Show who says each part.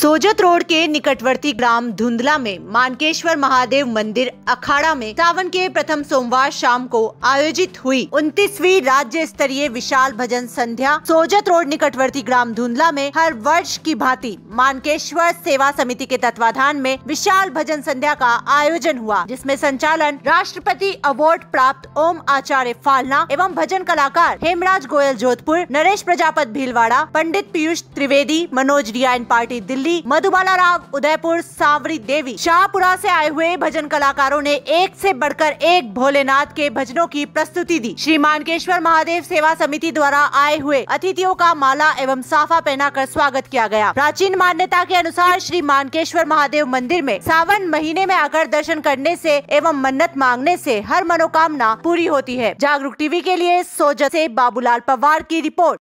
Speaker 1: Sojat road के निकटवर्ती ग्राम धुंधला में मानकेश्वर महादेव मंदिर अखाड़ा में सावन के प्रथम सोमवार शाम को आयोजित हुई उनतीसवीं राज्य स्तरीय विशाल भजन संध्या सोजत रोड निकटवर्ती ग्राम धुंधला में हर वर्ष की भांति मानकेश्वर सेवा समिति के तत्वाधान में विशाल भजन संध्या का आयोजन हुआ जिसमे संचालन राष्ट्रपति अवार्ड प्राप्त ओम आचार्य फालना एवं भजन कलाकार हेमराज गोयल जोधपुर नरेश प्रजापत भीलवाड़ा पंडित पीयूष त्रिवेदी मनोज रियान पार्टी दिल्ली दिल्ली मधुबाला राव उदयपुर सावरी देवी शाहपुरा से आए हुए भजन कलाकारों ने एक से बढ़कर एक भोलेनाथ के भजनों की प्रस्तुति दी श्री मानकेश्वर महादेव सेवा समिति द्वारा आए हुए अतिथियों का माला एवं साफा पहना कर स्वागत किया गया प्राचीन मान्यता के अनुसार श्री मानकेश्वर महादेव मंदिर में सावन महीने में आकर दर्शन करने से एवं मन्नत मांगने से हर मनोकामना पूरी होती है जागरूक टीवी के लिए सोजत ऐसी बाबूलाल पवार की रिपोर्ट